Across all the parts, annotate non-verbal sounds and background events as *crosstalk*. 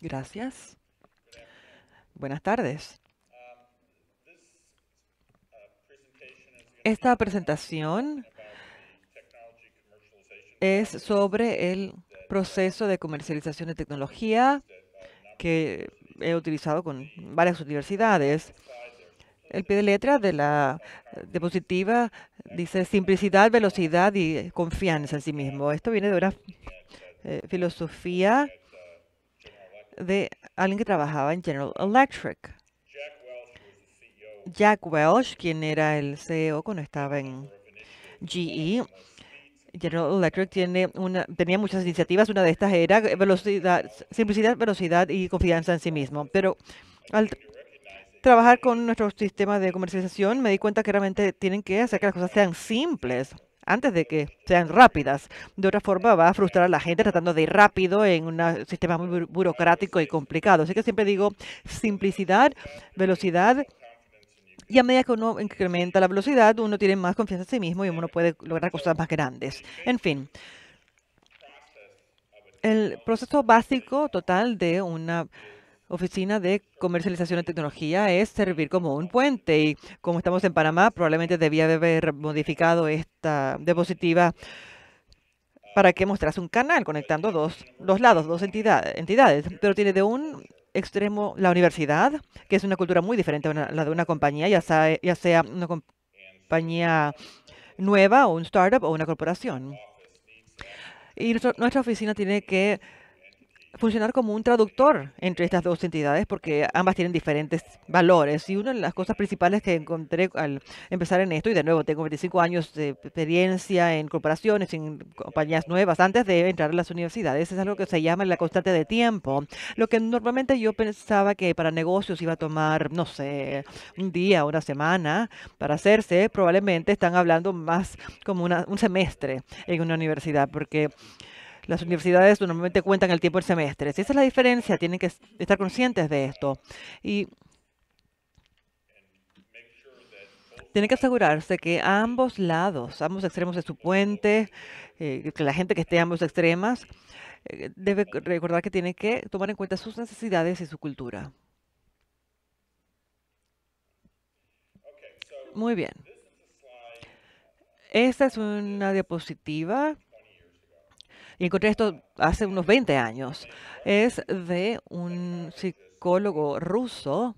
Gracias. Buenas tardes. Esta presentación es sobre el proceso de comercialización de tecnología que he utilizado con varias universidades. El pie de letra de la diapositiva dice simplicidad, velocidad y confianza en sí mismo. Esto viene de una eh, filosofía de alguien que trabajaba en General Electric. Jack Welsh, quien era el CEO cuando estaba en GE, General Electric tiene una, tenía muchas iniciativas. Una de estas era velocidad, simplicidad, velocidad y confianza en sí mismo. Pero al trabajar con nuestro sistema de comercialización, me di cuenta que realmente tienen que hacer que las cosas sean simples antes de que sean rápidas. De otra forma, va a frustrar a la gente tratando de ir rápido en un sistema muy burocrático y complicado. Así que siempre digo simplicidad, velocidad. Y a medida que uno incrementa la velocidad, uno tiene más confianza en sí mismo y uno puede lograr cosas más grandes. En fin, el proceso básico total de una Oficina de Comercialización de Tecnología es servir como un puente y como estamos en Panamá, probablemente debía haber modificado esta diapositiva para que mostrase un canal conectando dos, lados, dos entidades, entidades. Pero tiene de un extremo la universidad, que es una cultura muy diferente a la de una compañía, ya sea, ya sea una compañía nueva o un startup o una corporación. Y nuestra oficina tiene que funcionar como un traductor entre estas dos entidades porque ambas tienen diferentes valores. Y una de las cosas principales que encontré al empezar en esto, y de nuevo tengo 25 años de experiencia en corporaciones, en compañías nuevas, antes de entrar a las universidades, es algo que se llama la constante de tiempo. Lo que normalmente yo pensaba que para negocios iba a tomar, no sé, un día, una semana para hacerse, probablemente están hablando más como un semestre en una universidad porque las universidades normalmente cuentan el tiempo del semestre. esa es la diferencia, tienen que estar conscientes de esto. Y tienen que asegurarse que ambos lados, ambos extremos de su puente, eh, que la gente que esté a ambos extremos, eh, debe recordar que tiene que tomar en cuenta sus necesidades y su cultura. Muy bien. Esta es una diapositiva y encontré esto hace unos 20 años, es de un psicólogo ruso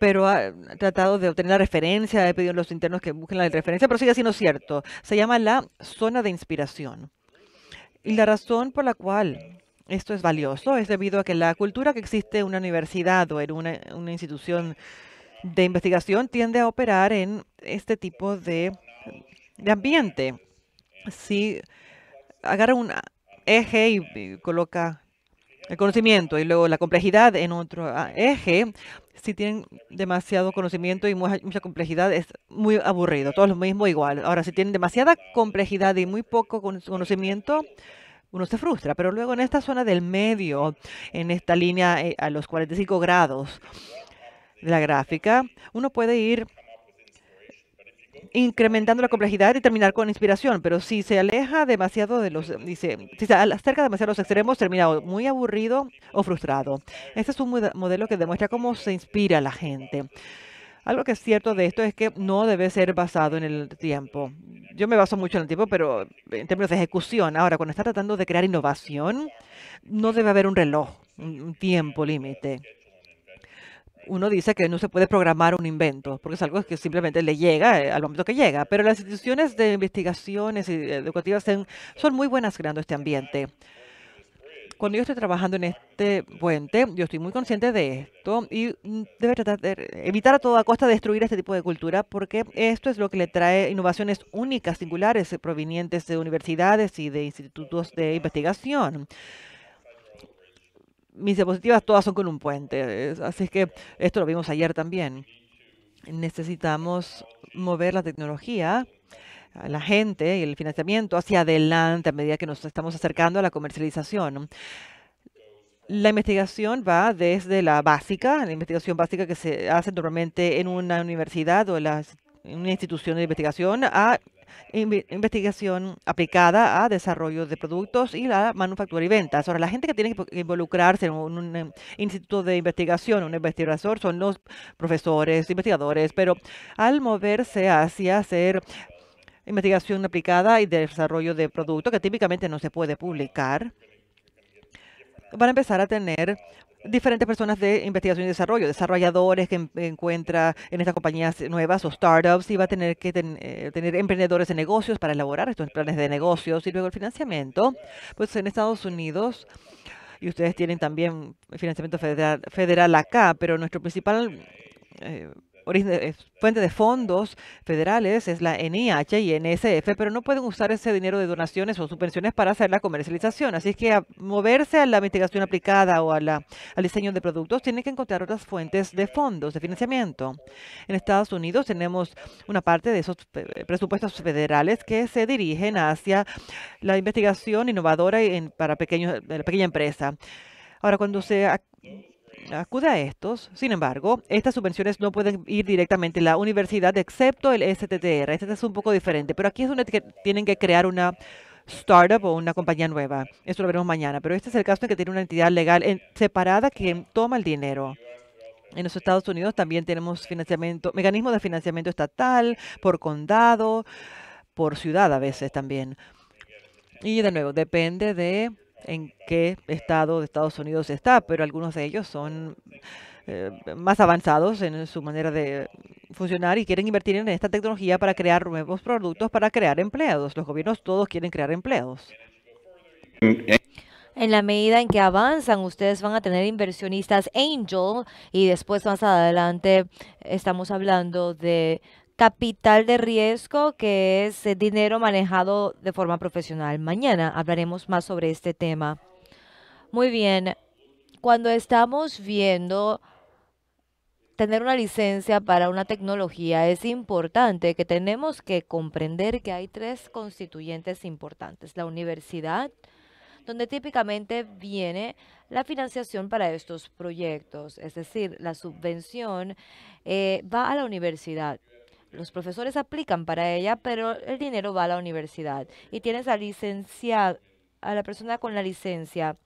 pero ha tratado de obtener la referencia, he pedido a los internos que busquen la referencia, pero sigue siendo cierto. Se llama la zona de inspiración. Y la razón por la cual esto es valioso es debido a que la cultura que existe en una universidad o en una, institución de investigación tiende a operar en este tipo de ambiente. Si agarra un eje y, coloca el conocimiento y luego la complejidad en otro ah, eje, si tienen demasiado conocimiento y mucha, complejidad, es muy aburrido, todo lo mismo igual. Ahora, si tienen demasiada complejidad y muy poco conocimiento, uno se frustra. Pero luego en esta zona del medio, en esta línea eh, a los 45 grados de la gráfica, uno puede ir incrementando la complejidad y terminar con inspiración, pero si se aleja demasiado de los, dice, si se acerca demasiado a los extremos, termina muy aburrido o frustrado. Este es un modelo que demuestra cómo se inspira a la gente. Algo que es cierto de esto es que no debe ser basado en el tiempo. Yo me baso mucho en el tiempo, pero en términos de ejecución. Ahora, cuando está tratando de crear innovación, no debe haber un reloj, un tiempo límite uno dice que no se puede programar un invento, porque es algo que simplemente le llega eh, al momento que llega. Pero las instituciones de investigaciones y eh, educativas son muy buenas creando este ambiente. Cuando yo estoy trabajando en este puente, yo estoy muy consciente de esto y mm, debe tratar de evitar a toda costa destruir este tipo de cultura porque esto es lo que le trae innovaciones únicas, singulares, eh, provenientes de universidades y de institutos de investigación mis diapositivas todas son con un puente, así es que esto lo vimos ayer también. Necesitamos mover la tecnología la gente y el financiamiento hacia adelante a medida que nos estamos acercando a la comercialización. La investigación va desde la básica, la investigación básica que se hace normalmente en una universidad o en una institución de investigación, a investigación aplicada a desarrollo de productos y la manufactura y ventas. Ahora, la gente que tiene que involucrarse en un, em, instituto de investigación, un investigador, son los profesores, investigadores, pero al moverse hacia hacer investigación aplicada y desarrollo de productos que típicamente no se puede publicar, van a empezar a tener diferentes personas de investigación y desarrollo, desarrolladores que encuentra en estas compañías nuevas o startups y va a tener que eh, tener emprendedores de negocios para elaborar estos planes de negocios y luego el financiamiento. Pues en Estados Unidos y ustedes tienen también financiamiento federal, federal acá, pero nuestro principal eh, fuente de fondos federales es la NIH y NSF, pero no pueden usar ese dinero de donaciones o subvenciones para hacer la comercialización. Así que a moverse a la investigación aplicada o a la, al diseño de productos, tienen que encontrar otras fuentes de fondos, de financiamiento. En Estados Unidos tenemos una parte de esos eh, presupuestos federales que se dirigen hacia la investigación innovadora en, para pequeños, la pequeña empresa. Ahora, cuando se acude a estos. Sin embargo, estas subvenciones no pueden ir directamente a la universidad, excepto el STTR. Este es un poco diferente, pero aquí es donde tienen que crear una startup o una compañía nueva. Eso lo veremos mañana, pero este es el caso en que tiene una entidad legal separada que toma el dinero. En los Estados Unidos también tenemos financiamiento, mecanismos de financiamiento estatal, por condado, por ciudad a veces también. Y de nuevo, depende de en qué estado de Estados Unidos está, pero algunos de ellos son eh, más avanzados en su manera de funcionar y quieren invertir en esta tecnología para crear nuevos productos, para crear empleados. Los gobiernos todos quieren crear empleados. En la medida en que avanzan, ustedes van a tener inversionistas angel y después más adelante estamos hablando de capital de riesgo, que es eh, dinero manejado de forma profesional. Mañana hablaremos más sobre este tema. Muy bien, cuando estamos viendo tener una licencia para una tecnología, es importante que tenemos que comprender que hay tres constituyentes importantes. La universidad, donde típicamente viene la financiación para estos proyectos, es decir, la subvención eh, va a la universidad los profesores aplican para ella, pero el dinero va a la universidad. Y tienes a a la persona con la licencia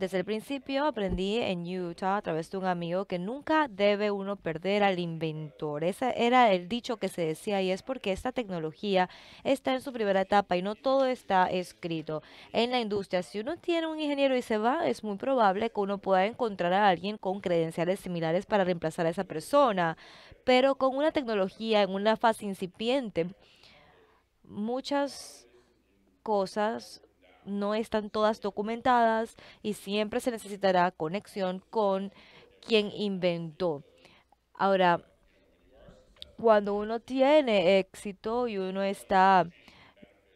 Desde el principio aprendí en Utah a través de un amigo que nunca debe uno perder al inventor. Ese era el dicho que se decía y es porque esta tecnología está en su primera etapa y no todo está escrito. En la industria, si uno tiene un ingeniero y se va, es muy probable que uno pueda encontrar a alguien con credenciales similares para reemplazar a esa persona. Pero con una tecnología en una fase incipiente, muchas cosas no están todas documentadas y siempre se necesitará conexión con quien inventó. Ahora, cuando uno tiene éxito y uno está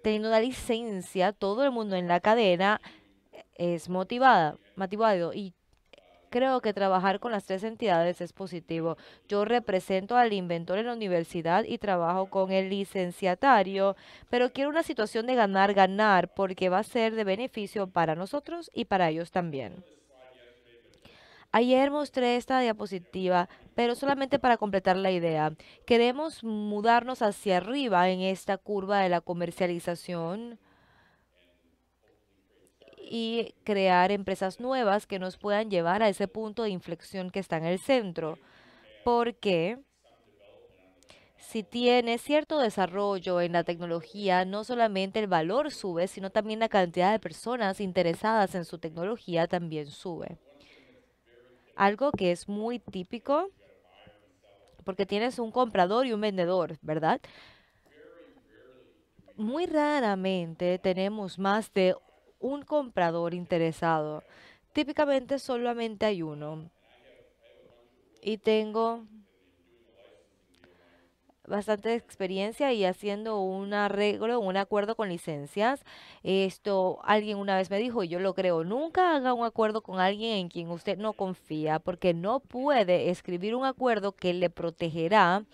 teniendo la licencia, todo el mundo en la cadena es motivada, motivado y creo que trabajar con las tres entidades es positivo. Yo represento al inventor en la universidad y trabajo con el licenciatario, pero quiero una situación de ganar, ganar, porque va a ser de beneficio para nosotros y para ellos también. Ayer mostré esta diapositiva, pero solamente para completar la idea. Queremos mudarnos hacia arriba en esta curva de la comercialización y crear empresas nuevas que nos puedan llevar a ese punto de inflexión que está en el centro. Porque si tiene cierto desarrollo en la tecnología, no solamente el valor sube, sino también la cantidad de personas interesadas en su tecnología también sube. Algo que es muy típico, porque tienes un comprador y un vendedor, ¿verdad? Muy raramente tenemos más de un comprador interesado. Típicamente solamente hay uno. Y tengo bastante experiencia y haciendo un arreglo, un acuerdo con licencias. Esto alguien una vez me dijo, yo lo creo, nunca haga un acuerdo con alguien en quien usted no confía, porque no puede escribir un acuerdo que le protegerá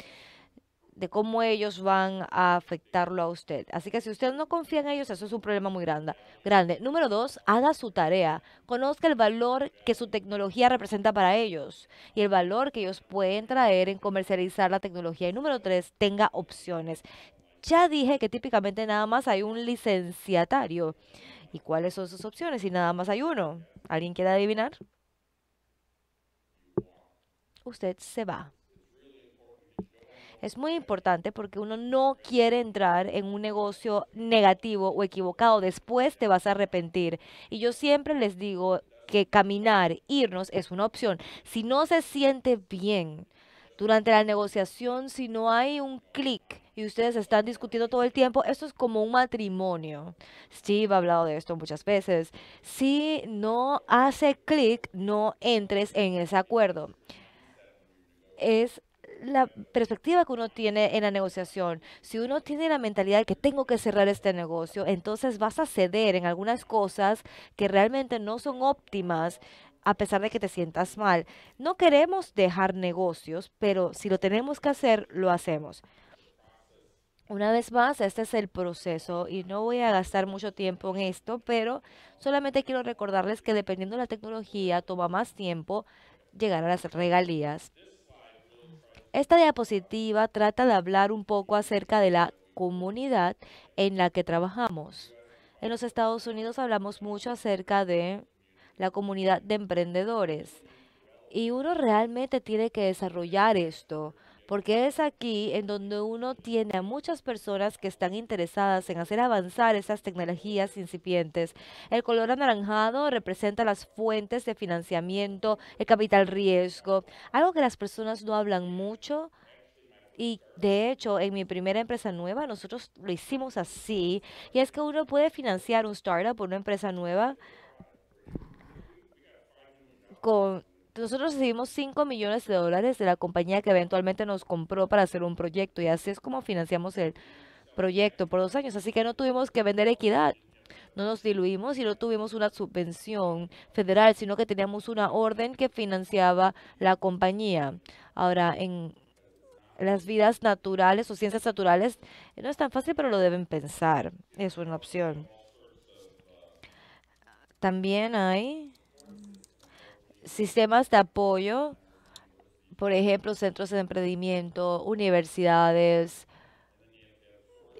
de cómo ellos van a afectarlo a usted. Así que si usted no confía en ellos, eso es un problema muy grande. grande. Número dos, haga su tarea. Conozca el valor que su tecnología representa para ellos y el valor que ellos pueden traer en comercializar la tecnología. Y número tres, tenga opciones. Ya dije que típicamente nada más hay un licenciatario. ¿Y cuáles son sus opciones? Y nada más hay uno. ¿Alguien quiere adivinar? Usted se va. Es muy importante porque uno no quiere entrar en un negocio negativo o equivocado. Después te vas a arrepentir. Y yo siempre les digo que caminar, irnos es una opción. Si no se siente bien durante la negociación, si no hay un clic y ustedes están discutiendo todo el tiempo, esto es como un matrimonio. Steve ha hablado de esto muchas veces. Si no hace clic, no entres en ese acuerdo. Es la perspectiva que uno tiene en la negociación. Si uno tiene la mentalidad de que tengo que cerrar este negocio, entonces vas a ceder en algunas cosas que realmente no son óptimas a pesar de que te sientas mal. No queremos dejar negocios, pero si lo tenemos que hacer, lo hacemos. Una vez más, este es el proceso y no voy a gastar mucho tiempo en esto, pero solamente quiero recordarles que dependiendo de la tecnología toma más tiempo llegar a las regalías. Esta diapositiva trata de hablar un poco acerca de la comunidad en la que trabajamos. En los Estados Unidos hablamos mucho acerca de la comunidad de emprendedores y uno realmente tiene que desarrollar esto porque es aquí en donde uno tiene a muchas personas que están interesadas en hacer avanzar esas tecnologías incipientes. El color anaranjado representa las fuentes de financiamiento, el capital riesgo, algo que las personas no hablan mucho, y de hecho, en mi primera empresa nueva, nosotros lo hicimos así. Y es que uno puede financiar un startup o una empresa nueva con nosotros recibimos 5 millones de dólares de la compañía que eventualmente nos compró para hacer un proyecto y así es como financiamos el proyecto por dos años. Así que no tuvimos que vender equidad, no nos diluimos y no tuvimos una subvención federal, sino que teníamos una orden que financiaba la compañía. Ahora, en las vidas naturales o ciencias naturales no es tan fácil, pero lo deben pensar. Es una opción. También hay sistemas de apoyo, por ejemplo, centros de emprendimiento, universidades.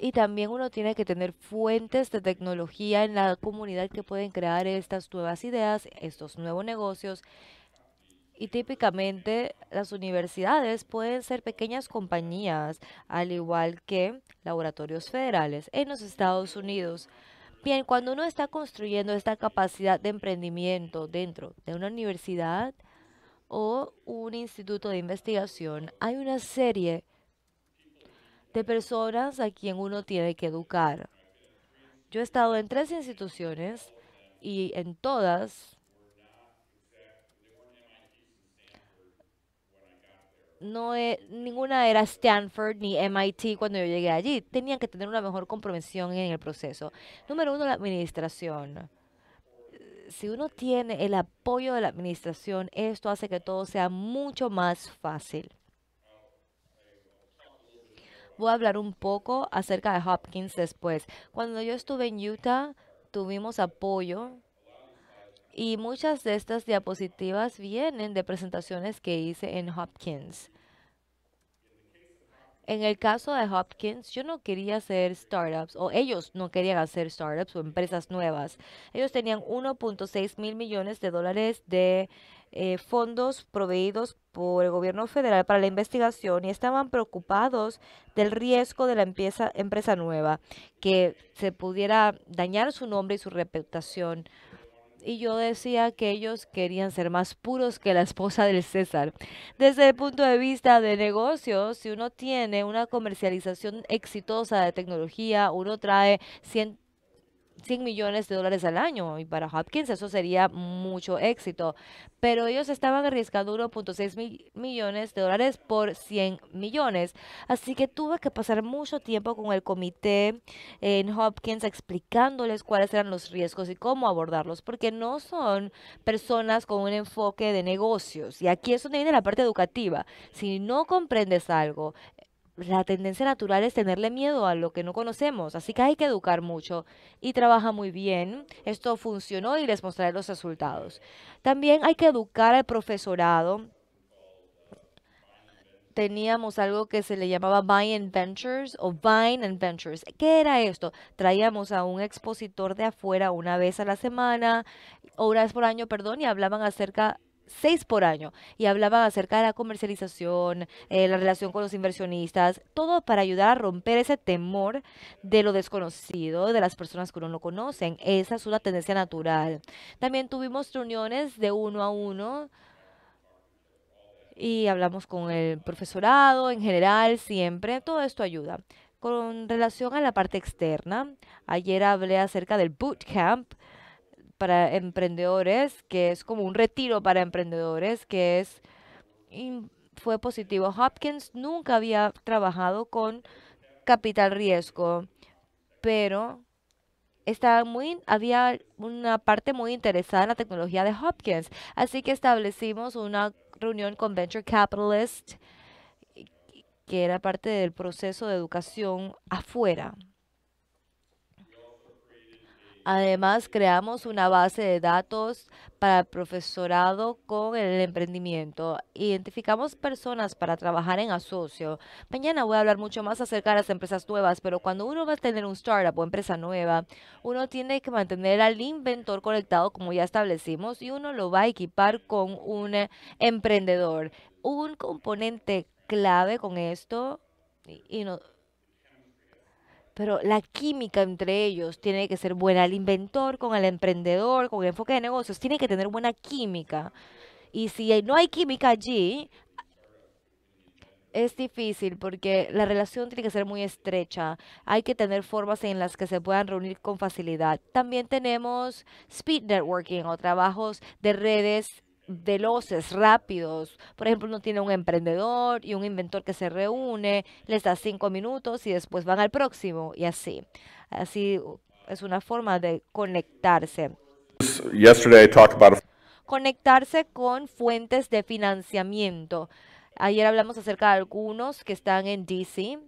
Y también uno tiene que tener fuentes de tecnología en la comunidad que pueden crear estas nuevas ideas, estos nuevos negocios. Y típicamente las universidades pueden ser pequeñas compañías, al igual que laboratorios federales en los Estados Unidos. Bien, cuando uno está construyendo esta capacidad de emprendimiento dentro de una universidad o un instituto de investigación, hay una serie de personas a quien uno tiene que educar. Yo he estado en tres instituciones y en todas no es ninguna era Stanford ni MIT cuando yo llegué allí. Tenían que tener una mejor comprensión en el proceso. Número uno, la administración. Si uno tiene el apoyo de la administración, esto hace que todo sea mucho más fácil. Voy a hablar un poco acerca de Hopkins después. Cuando yo estuve en Utah, tuvimos apoyo y muchas de estas diapositivas vienen de presentaciones que hice en Hopkins. En el caso de Hopkins, yo no quería hacer startups, o ellos no querían hacer startups o empresas nuevas. Ellos tenían 1.6 mil millones de dólares de eh, fondos proveídos por el gobierno federal para la investigación y estaban preocupados del riesgo de la empresa nueva, que se pudiera dañar su nombre y su reputación y yo decía que ellos querían ser más puros que la esposa del César. Desde el punto de vista de negocios, si uno tiene una comercialización exitosa de tecnología, uno trae 100 millones de dólares al año y para Hopkins eso sería mucho éxito. Pero ellos estaban arriesgando 1.6 mil millones de dólares por 100 millones. Así que tuve que pasar mucho tiempo con el comité en Hopkins explicándoles cuáles eran los riesgos y cómo abordarlos, porque no son personas con un enfoque de negocios. Y aquí es donde viene la parte educativa. Si no comprendes algo, la tendencia natural es tenerle miedo a lo que no conocemos, así que hay que educar mucho y trabaja muy bien. Esto funcionó y les mostraré los resultados. También hay que educar al profesorado. Teníamos algo que se le llamaba Vine Ventures o Vine and Ventures. ¿Qué era esto? Traíamos a un expositor de afuera una vez a la semana, o una vez por año, perdón, y hablaban acerca seis por año, y hablaban acerca de la comercialización, eh, la relación con los inversionistas, todo para ayudar a romper ese temor de lo desconocido, de las personas que uno no conocen. Esa es una tendencia natural. También tuvimos reuniones de uno a uno y hablamos con el profesorado en general, siempre. Todo esto ayuda. Con relación a la parte externa, ayer hablé acerca del bootcamp para emprendedores, que es como un retiro para emprendedores, que es fue positivo. Hopkins nunca había trabajado con capital riesgo, pero estaba muy, había una parte muy interesada en la tecnología de Hopkins. Así que establecimos una reunión con Venture Capitalist, que era parte del proceso de educación afuera Además, creamos una base de datos para el profesorado con el emprendimiento. Identificamos personas para trabajar en asocio. Mañana voy a hablar mucho más acerca de las empresas nuevas, pero cuando uno va a tener un startup o empresa nueva, uno tiene que mantener al inventor conectado como ya establecimos y uno lo va a equipar con un eh, emprendedor. Un componente clave con esto y no, pero la química entre ellos tiene que ser buena. El inventor con el emprendedor, con el enfoque de negocios, tiene que tener buena química. Y si no hay química allí, es difícil porque la relación tiene que ser muy estrecha. Hay que tener formas en las que se puedan reunir con facilidad. También tenemos speed networking o trabajos de redes veloces, rápidos. Por ejemplo, uno tiene un emprendedor y un inventor que se reúne, les da cinco minutos y después van al próximo y así. Así uh, es una forma de conectarse. conectarse con fuentes de financiamiento. Ayer hablamos acerca de algunos que están en DC.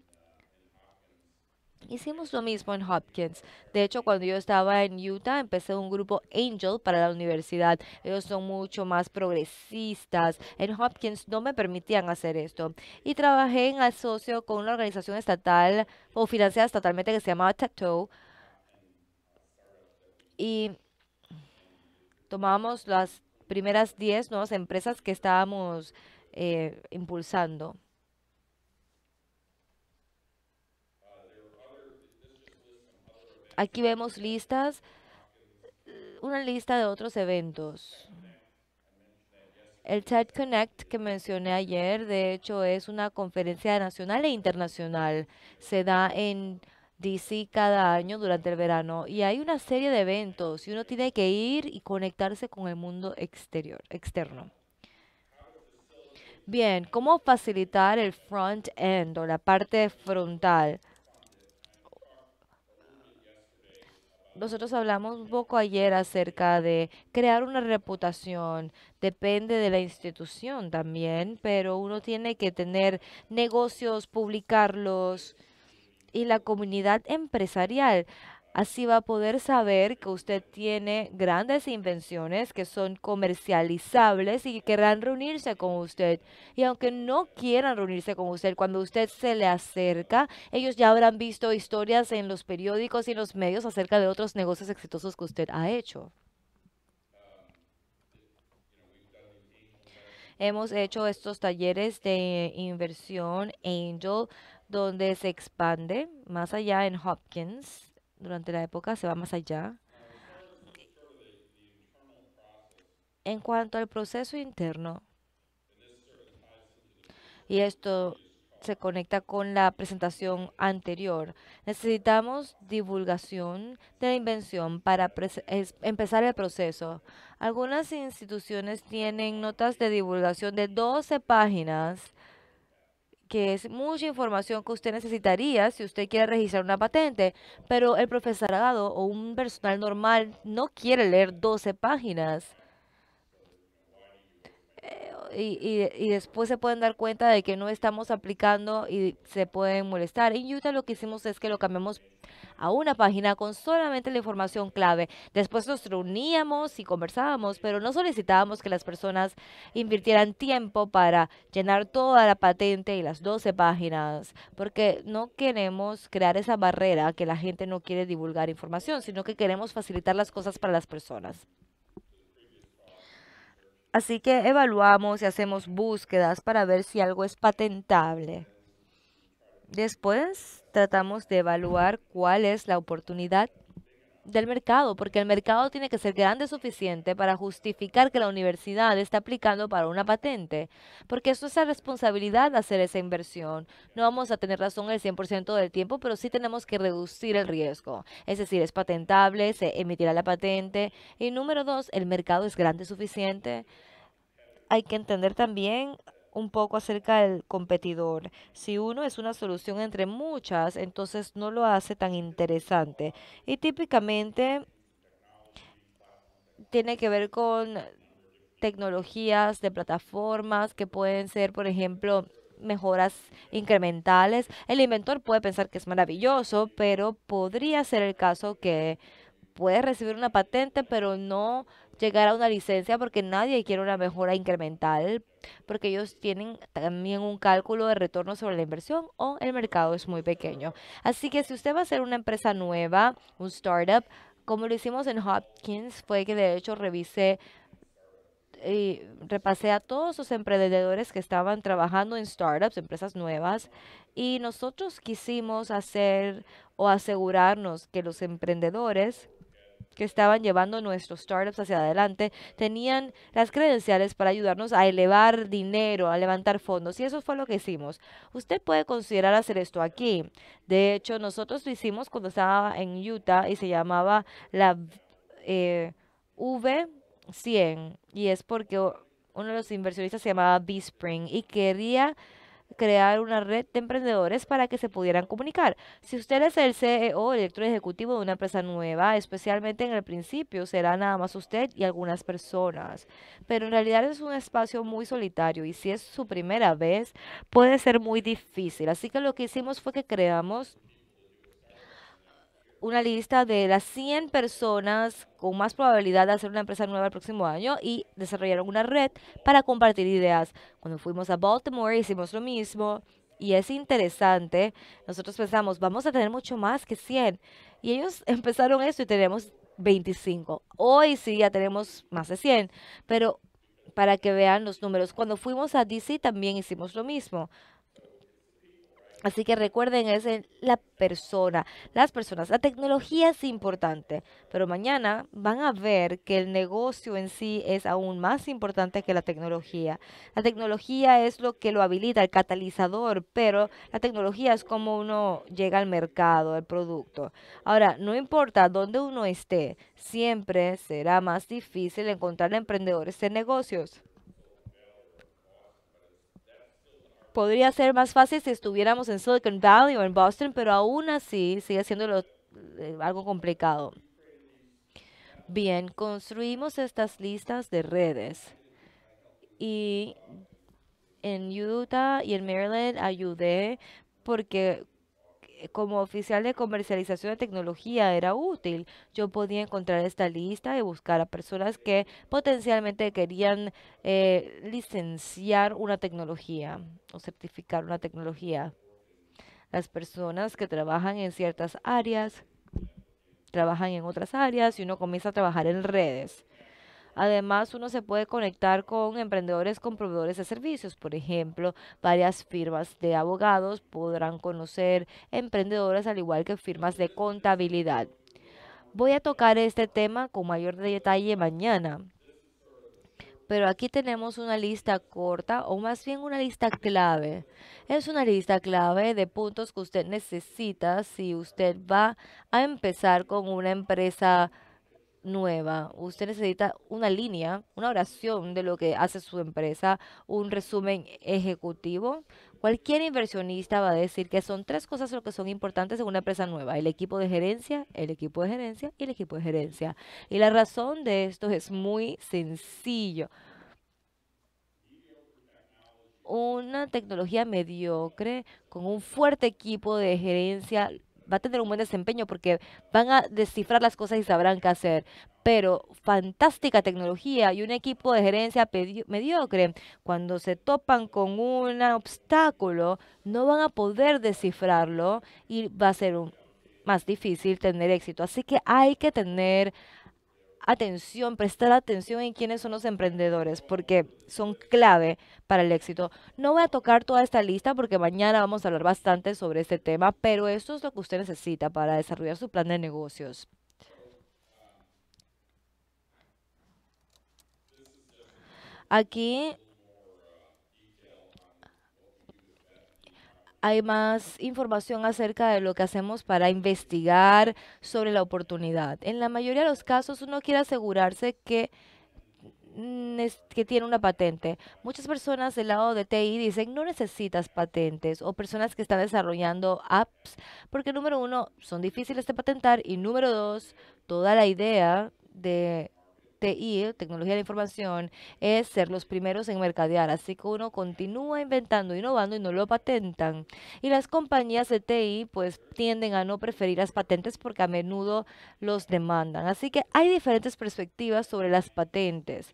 Hicimos lo mismo en Hopkins. De hecho, cuando yo estaba en Utah, empecé un grupo Angel para la universidad. Ellos son mucho más progresistas. En Hopkins no me permitían hacer esto. Y trabajé en asocio con una organización estatal o financiada estatalmente que se llamaba Tattoo. Y tomamos las primeras 10 nuevas empresas que estábamos eh, impulsando. Aquí vemos listas, una lista de otros eventos. El TED Connect que mencioné ayer, de hecho, es una conferencia nacional e internacional. Se da en DC cada año durante el verano y hay una serie de eventos y uno tiene que ir y conectarse con el mundo exterior, externo. Bien, ¿cómo facilitar el front end o la parte frontal? Nosotros hablamos un poco ayer acerca de crear una reputación. Depende de la institución también, pero uno tiene que tener negocios, publicarlos y la comunidad empresarial Así va a poder saber que usted tiene grandes invenciones que son comercializables y que querrán reunirse con usted. Y aunque no quieran reunirse con usted, cuando usted se le acerca, ellos ya habrán visto historias en los periódicos y los medios acerca de otros negocios exitosos que usted ha hecho. Hemos hecho estos talleres de inversión Angel donde se expande más allá en Hopkins durante la época, se va más allá. En cuanto al proceso interno, y esto se conecta con la presentación anterior. Necesitamos divulgación de la invención para empezar el proceso. Algunas instituciones tienen notas de divulgación de 12 páginas que es mucha información que usted necesitaría si usted quiere registrar una patente, pero el profesorado o un personal normal no quiere leer 12 páginas y, después se pueden dar cuenta de que no estamos aplicando y se pueden molestar. En Utah lo que hicimos es que lo cambiamos a una página con solamente la información clave. Después nos reuníamos y conversábamos, pero no solicitábamos que las personas invirtieran tiempo para llenar toda la patente y las 12 páginas, porque no queremos crear esa barrera que la gente no quiere divulgar información, sino que queremos facilitar las cosas para las personas. Así que evaluamos y hacemos búsquedas para ver si algo es patentable. Después tratamos de evaluar cuál es la oportunidad del mercado, porque el mercado tiene que ser grande suficiente para justificar que la universidad está aplicando para una patente, porque eso es la responsabilidad de hacer esa inversión. No vamos a tener razón el 100% del tiempo, pero sí tenemos que reducir el riesgo. Es decir, es patentable, se emitirá la patente. Y número dos, el mercado es grande suficiente. Hay que entender también un poco acerca del competidor. Si uno es una solución entre muchas, entonces no lo hace tan interesante. Y típicamente tiene que ver con tecnologías de plataformas que pueden ser, por ejemplo, mejoras incrementales. El inventor puede pensar que es maravilloso, pero podría ser el caso que puede recibir una patente, pero no llegar a una licencia porque nadie quiere una mejora incremental, porque ellos tienen también un cálculo de retorno sobre la inversión o el mercado es muy pequeño. Así que si usted va a ser una empresa nueva, un startup, como lo hicimos en Hopkins, fue que de hecho revisé y eh, repasé a todos los emprendedores que estaban trabajando en startups, empresas nuevas, y nosotros quisimos hacer o asegurarnos que los emprendedores que estaban llevando nuestros startups hacia adelante tenían las credenciales para ayudarnos a elevar dinero, a levantar fondos. Y eso fue lo que hicimos. Usted puede considerar hacer esto aquí. De hecho, nosotros lo hicimos cuando estaba en Utah y se llamaba la eh, V100. Y es porque uno de los inversionistas se llamaba B-Spring y quería crear una red de emprendedores para que se pudieran comunicar. Si usted es el CEO, el director ejecutivo de una empresa nueva, especialmente en el principio, será nada más usted y algunas personas. Pero en realidad es un espacio muy solitario y si es su primera vez, puede ser muy difícil. Así que lo que hicimos fue que creamos una lista de las 100 personas con más probabilidad de hacer una empresa nueva el próximo año y desarrollaron una red para compartir ideas. Cuando fuimos a Baltimore hicimos lo mismo y es interesante. Nosotros pensamos, vamos a tener mucho más que 100. Y ellos *laughs* empezaron esto y tenemos 25. Hoy sí ya tenemos más de 100, pero para que vean los números. Cuando fuimos a DC también hicimos lo mismo. Así que recuerden, es la persona, las personas. La tecnología es importante, pero mañana van a ver que el negocio en sí es aún más importante que la tecnología. La tecnología es lo que lo habilita, el catalizador, pero la tecnología es como uno llega al mercado, al producto. Ahora, no importa dónde uno esté, siempre será más difícil encontrar emprendedores de negocios. podría ser más fácil si estuviéramos en Silicon Valley o en Boston, pero aún así sigue siendo eh, algo complicado. Bien, construimos estas listas de redes y en Utah y en Maryland ayudé porque eh, como oficial de comercialización de tecnología era útil. Yo podía encontrar esta lista y buscar a personas que potencialmente querían eh, licenciar una tecnología o certificar una tecnología. Las personas que trabajan en ciertas áreas, trabajan en otras áreas y uno comienza a trabajar en redes. Además, uno se puede conectar con emprendedores, con proveedores de servicios. Por ejemplo, varias firmas de abogados podrán conocer emprendedores al igual que firmas de contabilidad. Voy a tocar este tema con mayor detalle mañana. Pero aquí tenemos una lista corta o más bien una lista clave. Es una lista clave de puntos que usted necesita si usted va a empezar con una empresa nueva. Usted necesita una línea, una oración de lo que hace su empresa, un resumen ejecutivo. Cualquier inversionista va a decir que son tres cosas lo que son importantes en una empresa nueva. El equipo de gerencia, el equipo de gerencia y el equipo de gerencia. Y la razón de esto es muy sencillo. Una tecnología mediocre con un fuerte equipo de gerencia va a tener un buen desempeño porque van a descifrar las cosas y sabrán qué hacer. Pero fantástica tecnología y un equipo de gerencia mediocre, cuando se topan con un obstáculo, no van a poder descifrarlo y va a ser un, más difícil tener éxito. Así que hay que tener atención, prestar atención en quiénes son los emprendedores, porque son clave para el éxito. No voy a tocar toda esta lista porque mañana vamos a hablar bastante sobre este tema, pero esto es lo que usted necesita para desarrollar su plan de negocios. Aquí hay más información acerca de lo que hacemos para investigar sobre la oportunidad. En la mayoría de los casos uno quiere asegurarse que mm, tiene una patente. Muchas personas del lado de TI dicen no necesitas patentes o personas que están desarrollando apps porque número uno son difíciles de patentar y número dos toda la idea de TI, tecnología de la información, es ser los primeros en mercadear. Así que uno continúa inventando, innovando y no lo patentan. Y las compañías de TI pues tienden a no preferir las patentes porque a menudo los demandan. Así que hay diferentes perspectivas sobre las patentes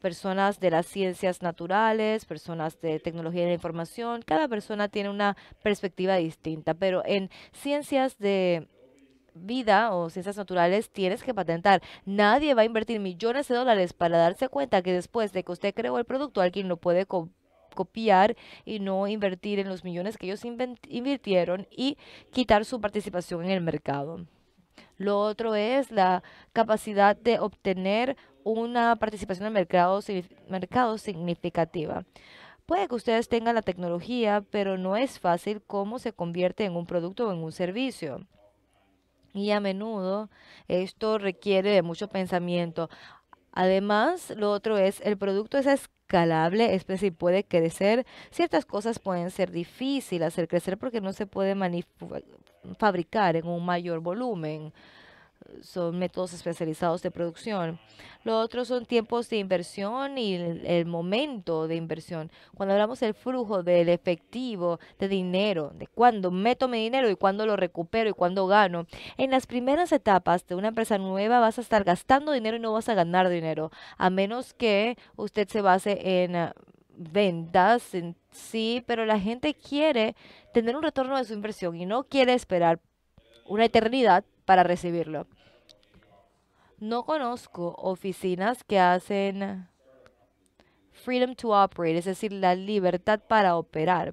personas de las ciencias naturales, personas de tecnología de la información, cada persona tiene una perspectiva distinta, pero en ciencias de vida o ciencias naturales tienes que patentar. Nadie va a invertir millones de dólares para darse cuenta que después de que usted creó el producto, alguien lo puede copiar y no invertir en los millones que ellos invirtieron y quitar su participación en el mercado. Lo otro es la capacidad de obtener una participación en el mercado significativa. Puede que ustedes tengan la tecnología, pero no es fácil cómo se convierte en un producto o en un servicio y a menudo esto requiere de mucho pensamiento. Además, lo otro es, el producto es escalable, es decir, puede crecer. Ciertas cosas pueden ser difíciles hacer crecer porque no se puede fabricar en un mayor volumen son métodos especializados de producción. Lo otro son tiempos de inversión y el, momento de inversión. Cuando hablamos del flujo del efectivo, de dinero, de cuándo meto mi dinero y cuándo lo recupero y cuándo gano. En las primeras etapas de una empresa nueva vas a estar gastando dinero y no vas a ganar dinero, a menos que usted se base en ah, ventas sí, pero la gente quiere tener un retorno de su inversión y no quiere esperar una eternidad para recibirlo. No conozco oficinas que hacen freedom to operate, es decir, la libertad para operar.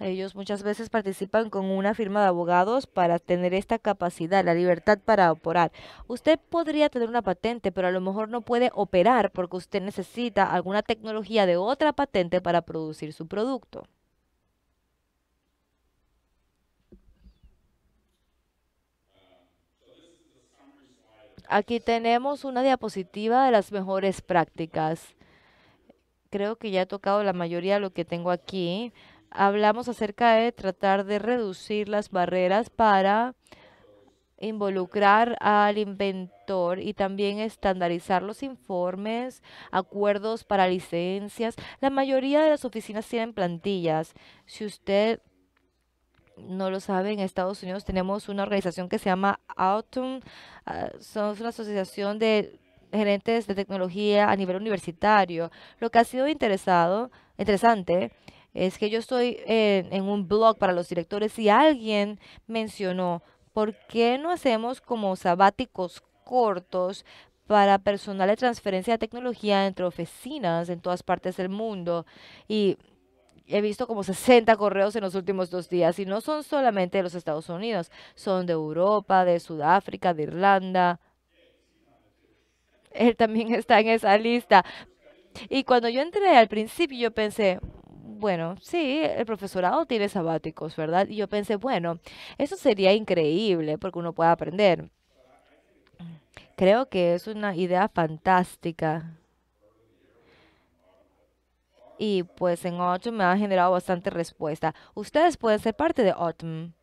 Ellos muchas veces participan con una firma de abogados para tener esta capacidad, la libertad para operar. Usted podría tener una patente, pero a lo mejor no puede operar porque usted necesita alguna tecnología de otra patente para producir su producto. Aquí tenemos una diapositiva de las mejores prácticas. Creo que ya he tocado la mayoría de lo que tengo aquí. Hablamos acerca de tratar de reducir las barreras para involucrar al inventor y también estandarizar los informes, acuerdos para licencias. La mayoría de las oficinas tienen plantillas. Si usted no lo saben, en Estados Unidos tenemos una organización que se llama Autumn. Uh, ah, somos una asociación de gerentes de tecnología a nivel universitario. Lo que ha sido interesado, interesante es que yo estoy en, en un blog para los directores y alguien mencionó, ¿por qué no hacemos como sabáticos cortos para personal de transferencia de tecnología entre oficinas en todas partes del mundo? Y he visto como 60 correos en los últimos dos días y no son solamente de los Estados Unidos, son de Europa, de Sudáfrica, de Irlanda. Él también *laughs* está en esa lista. Y cuando yo entré al principio, yo pensé, bueno, sí, el profesorado tiene sabáticos, ¿verdad? Y yo pensé, bueno, eso sería increíble porque uno puede aprender. Creo que es una idea fantástica y pues en otm me ha generado bastante respuesta. Ustedes pueden ser parte de Autumn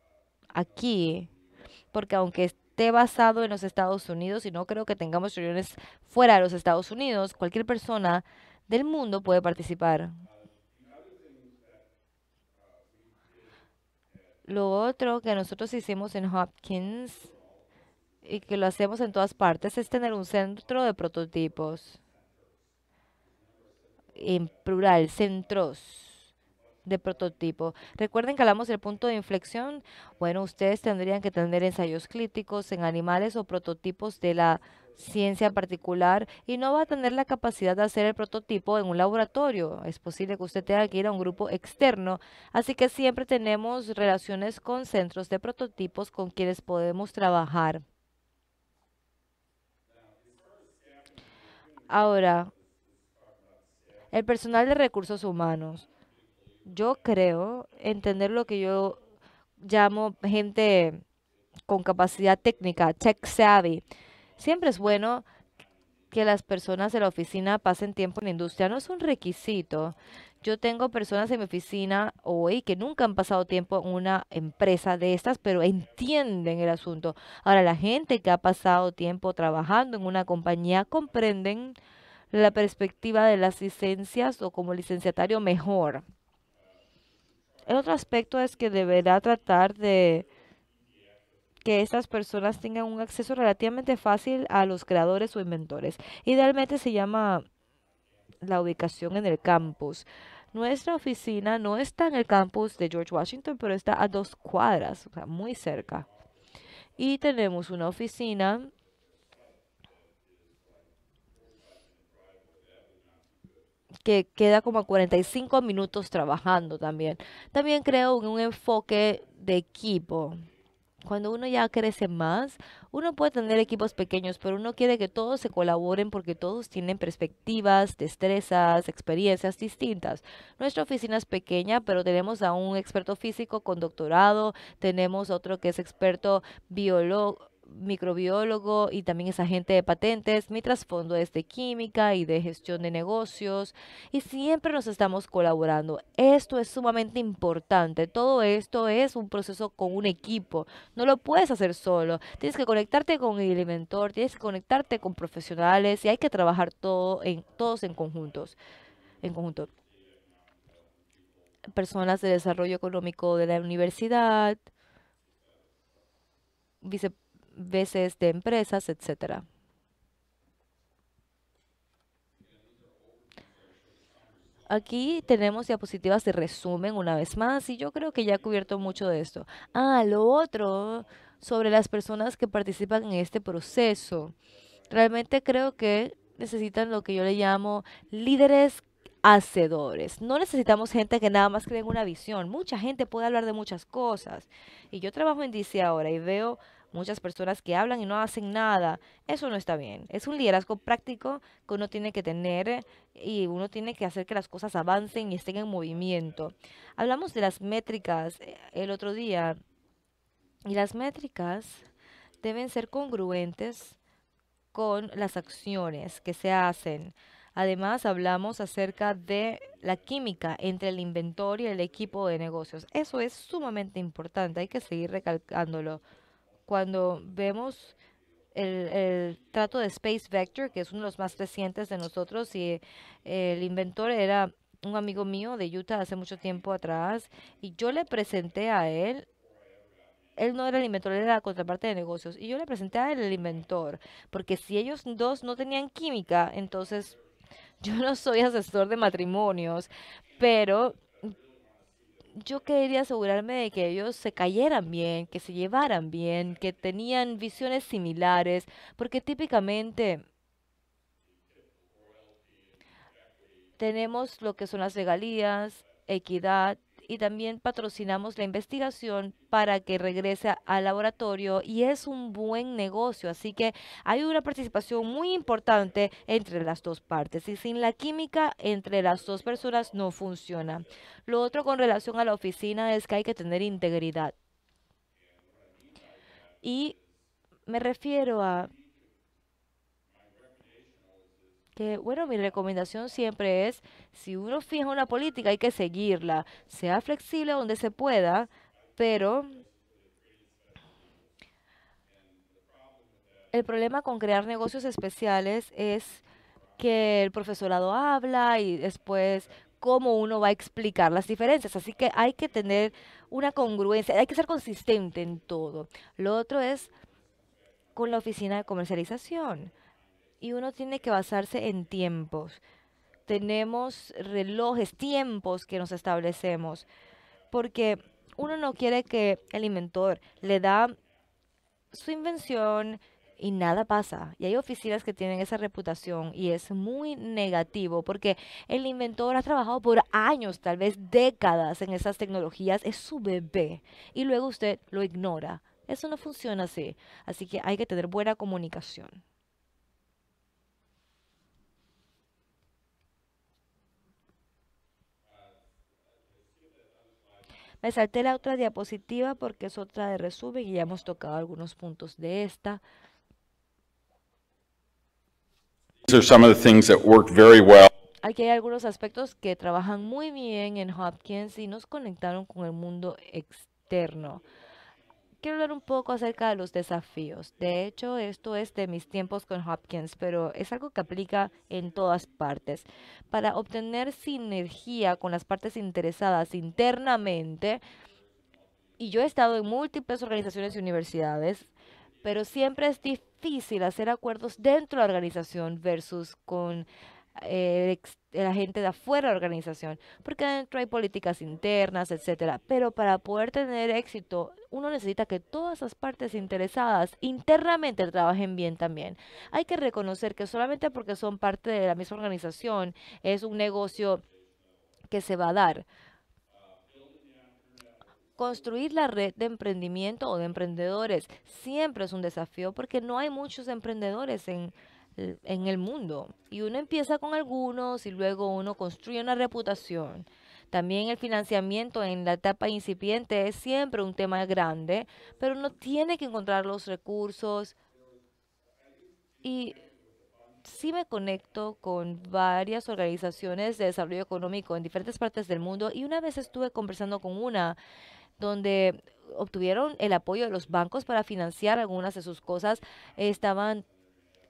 aquí, porque aunque esté basado en los Estados Unidos y no creo que tengamos reuniones fuera de los Estados Unidos, cualquier persona del mundo puede participar. Lo otro que nosotros hicimos en Hopkins y que lo hacemos en todas partes es tener un centro de prototipos en plural, centros de prototipo. Recuerden que hablamos del punto de inflexión. Bueno, ustedes tendrían que tener ensayos críticos en animales o prototipos de la ciencia particular y no va a tener la capacidad de hacer el prototipo en un laboratorio. Es posible que usted tenga que ir a un grupo externo. Así que siempre tenemos relaciones con centros de prototipos con quienes podemos trabajar. Ahora, el personal de recursos humanos. Yo creo entender lo que yo llamo gente con capacidad técnica, tech savvy. Siempre es bueno que las personas de la oficina pasen tiempo en la industria. No es un requisito. Yo tengo personas en mi oficina hoy que nunca han pasado tiempo en una empresa de estas, pero entienden el asunto. Ahora, la gente que ha pasado tiempo trabajando en una compañía comprenden la perspectiva de las licencias o como licenciatario mejor. El otro aspecto es que deberá tratar de que estas personas tengan un acceso relativamente fácil a los creadores o inventores. Idealmente se llama la ubicación en el campus. Nuestra oficina no está en el campus de George Washington, pero está a dos cuadras, o sea, muy cerca. Y tenemos una oficina que queda como a 45 minutos trabajando también. También creo en un enfoque de equipo. Cuando uno ya crece más, uno puede tener equipos pequeños, pero uno quiere que todos se colaboren porque todos tienen perspectivas, destrezas, experiencias distintas. Nuestra oficina es pequeña, pero tenemos a un experto físico con doctorado, tenemos otro que es experto biólogo microbiólogo y también es agente de patentes. Mi trasfondo es de química y de gestión de negocios y siempre nos estamos colaborando. Esto es sumamente importante. Todo esto es un proceso con un equipo. No lo puedes hacer solo. Tienes que conectarte con el inventor, tienes que conectarte con profesionales y hay que trabajar todo en, todos en conjuntos. En conjunto. Personas de desarrollo económico de la universidad, vice veces de empresas, etcétera. Aquí tenemos diapositivas de resumen una vez más y yo creo que ya he cubierto mucho de esto. Ah, lo otro sobre las personas que participan en este proceso. Realmente creo que necesitan lo que yo le llamo líderes hacedores. No necesitamos gente que nada más cree en una visión. Mucha gente puede hablar de muchas cosas. Y yo trabajo en DC ahora y veo muchas personas que hablan y no hacen nada. Eso no está bien. Es un liderazgo práctico que uno tiene que tener eh, y uno tiene que hacer que las cosas avancen y estén en movimiento. Hablamos de las métricas eh, el otro día y las métricas deben ser congruentes con las acciones que se hacen. Además, hablamos acerca de la química entre el inventor y el equipo de negocios. Eso es sumamente importante, hay que seguir recalcándolo. Cuando vemos el, trato de Space Vector, que es uno de los más recientes de nosotros, y eh, el inventor era un amigo mío de Utah hace mucho tiempo atrás, y yo le presenté a él, él no era el inventor, él era la contraparte de negocios, y yo le presenté a él el inventor, porque si ellos dos no tenían química, entonces yo no soy asesor de matrimonios, pero yo quería asegurarme de que ellos se cayeran bien, que se llevaran bien, que tenían visiones similares, porque típicamente tenemos lo que son las regalías, equidad, y también patrocinamos la investigación para que regrese al laboratorio y es un buen negocio, así que hay una participación muy importante entre las dos partes y sin la química entre las dos personas no funciona. Lo otro con relación a la oficina es que hay que tener integridad. Y me refiero a bueno, mi recomendación siempre es, si uno fija una política, hay que seguirla. Sea flexible donde se pueda, pero el problema con crear negocios especiales es que el profesorado habla y después cómo uno va a explicar las diferencias. Así que hay que tener una congruencia, hay que ser consistente en todo. Lo otro es con la oficina de comercialización y uno tiene que basarse en tiempos. Tenemos relojes, tiempos que nos establecemos, porque uno no quiere que el inventor le da su invención y nada pasa. Y hay oficinas que tienen esa reputación y es muy negativo porque el inventor ha trabajado por años, tal vez décadas en esas tecnologías, es su bebé y luego usted lo ignora. Eso no funciona así. Así que hay que tener buena comunicación. Me salté la otra diapositiva porque es otra de resumen y ya hemos tocado algunos puntos de esta. Aquí hay algunos aspectos que trabajan muy bien en Hopkins y nos conectaron con el mundo externo quiero hablar un poco acerca de los desafíos. De hecho, esto es de mis tiempos con Hopkins, pero es algo que aplica en todas partes. Para obtener sinergia con las partes interesadas internamente, y yo he estado en múltiples organizaciones y universidades, pero siempre es difícil hacer acuerdos dentro de la organización versus con eh, la gente de afuera de la organización, porque dentro hay políticas internas, etcétera. Pero para poder tener éxito, uno necesita que todas las partes interesadas internamente trabajen bien también. Hay que reconocer que solamente porque son parte de la misma organización es un negocio que se va a dar. Construir la red de emprendimiento o de emprendedores siempre es un desafío porque no hay muchos emprendedores en en el mundo. Y uno empieza con algunos y luego uno construye una reputación. También el financiamiento en la etapa incipiente es siempre un tema grande, pero uno tiene que encontrar los recursos. Y sí me conecto con varias organizaciones de desarrollo económico en diferentes partes del mundo y una vez estuve conversando con una donde obtuvieron el apoyo de los bancos para financiar algunas de sus cosas. Estaban